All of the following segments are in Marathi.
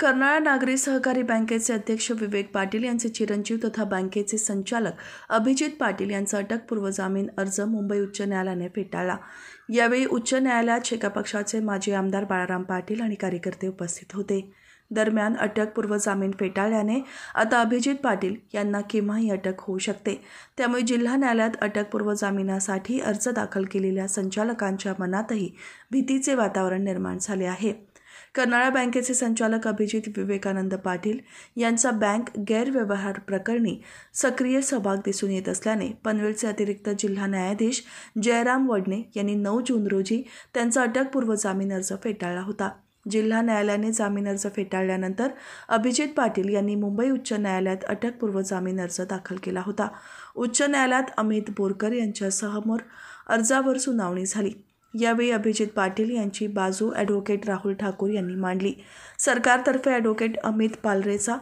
कर्नाळा नागरी सहकारी बँकेचे अध्यक्ष विवेक पाटील यांचे चिरंजीव तथा बँकेचे संचालक अभिजित पाटील यांचा अटकपूर्व जामीन अर्ज मुंबई उच्च न्यायालयाने फेटाळला यावेळी उच्च न्यायालयात शेका पक्षाचे माजी आमदार बाळाराम पाटील आणि कार्यकर्ते उपस्थित होते दरम्यान अटकपूर्व जामीन फेटाळल्याने आता अभिजित पाटील यांना केव्हाही अटक होऊ शकते त्यामुळे जिल्हा न्यायालयात अटकपूर्व जामिनासाठी अर्ज दाखल केलेल्या संचालकांच्या मनातही भीतीचे वातावरण निर्माण झाले आहे कर्नाळा बँकेचे संचालक अभिजित विवेकानंद पाटील यांचा बँक गैरव्यवहार प्रकरणी सक्रिय सहभाग दिसून येत असल्याने पनवेलचे अतिरिक्त जिल्हा न्यायाधीश जयराम वडणे यांनी नऊ जून रोजी त्यांचा अटकपूर्व जामीन अर्ज फेटाळला होता जिल्हा न्यायालयाने जामीन अर्ज फेटाळल्यानंतर अभिजित पाटील यांनी मुंबई उच्च न्यायालयात अटकपूर्व जामीन अर्ज दाखल केला होता उच्च न्यायालयात अमित बोरकर यांच्यासमोर अर्जावर सुनावणी झाली यावेळी अभिजित पाटील यांची बाजू ॲडव्होकेट राहुल ठाकूर यांनी मांडली सरकारतर्फे ॲडव्होकेट अमित पालरेचा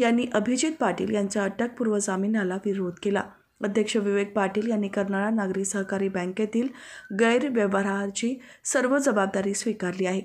यांनी अभिजित पाटील यांच्या अटकपूर्व जामिनाला विरोध केला अध्यक्ष विवेक पाटील यांनी कर्नाळा नागरी सहकारी बँकेतील गैरव्यवहाराची सर्व जबाबदारी स्वीकारली आहे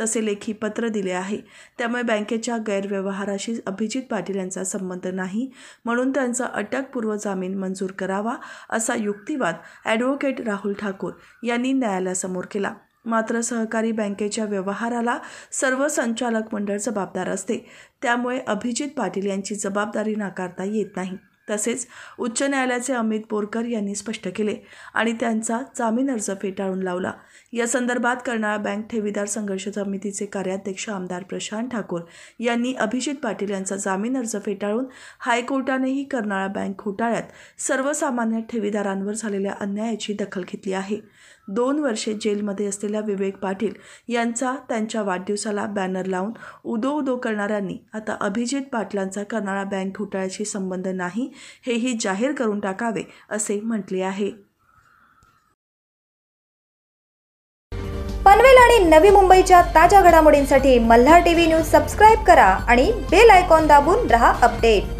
तसे लेखी पत्र दिले आहे त्यामुळे बँकेच्या गैरव्यवहाराशी अभिजित पाटील यांचा संबंध नाही म्हणून त्यांचा अटकपूर्व जामीन मंजूर करावा असा युक्तिवाद ॲडव्होकेट राहुल ठाकूर यांनी न्यायालयासमोर केला मात्र सहकारी बँकेच्या व्यवहाराला सर्व संचालक मंडळ जबाबदार असते त्यामुळे अभिजित पाटील यांची जबाबदारी नाकारता येत नाही तसेच उच्च न्यायालयाचे अमित बोरकर यांनी स्पष्ट केले आणि त्यांचा जामीन अर्ज फेटाळून लावला या संदर्भात कर्नाळा बँक ठेवीदार संघर्ष समितीचे कार्याध्यक्ष आमदार प्रशांत ठाकूर यांनी अभिजित पाटील यांचा जामीन अर्ज फेटाळून हायकोर्टानेही कर्नाळा बँक घोटाळ्यात सर्वसामान्य ठेवीदारांवर झालेल्या अन्यायाची दखल घेतली आहे दोन वर्षे जेलमध्ये असलेल्या विवेक पाटील यांचा त्यांच्या वाढदिवसाला बॅनर लावून उदो उदो करणाऱ्यांनी आता अभिजित पाटलांचा कर्नाळा बँक घोटाळ्याशी संबंध नाही हेही जाहीर करून टाकावे असे म्हटले आहे पनवेल आणि नवी मुंबईच्या ताज्या घडामोडींसाठी मल्हार टीव्ही न्यूज सबस्क्राईब करा आणि बेल आयकॉन दाबून रहा अपडेट